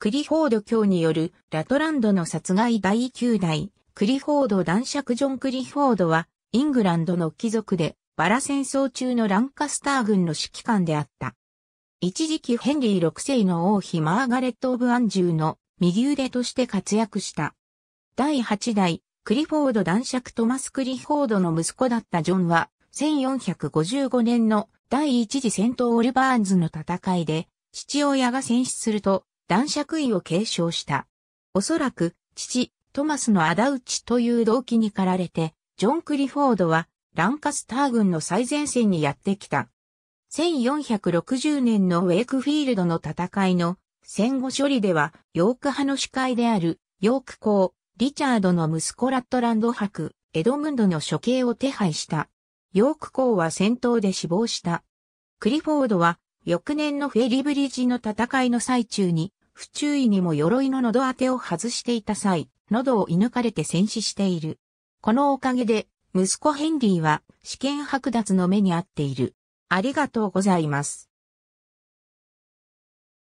クリフォード卿によるラトランドの殺害第9代、クリフォード男爵ジョン・クリフォードは、イングランドの貴族で、バラ戦争中のランカスター軍の指揮官であった。一時期ヘンリー6世の王妃マーガレット・オブ・アンジューの右腕として活躍した。第8代、クリフォード男爵トマス・クリフォードの息子だったジョンは、1455年の第一次戦闘オルバーンズの戦いで、父親が戦死すると、男爵位を継承した。おそらく、父、トマスの仇討ちという動機に駆られて、ジョン・クリフォードは、ランカスター軍の最前線にやってきた。1460年のウェイクフィールドの戦いの戦後処理では、ヨーク派の司会である、ヨーク公、リチャードの息子ラットランド博、エドムンドの処刑を手配した。ヨーク公は戦闘で死亡した。クリフォードは、翌年のフェリブリッジの戦いの最中に、不注意にも鎧の喉当てを外していた際、喉を射抜かれて戦死している。このおかげで、息子ヘンリーは試験剥奪の目に遭っている。ありがとうございます。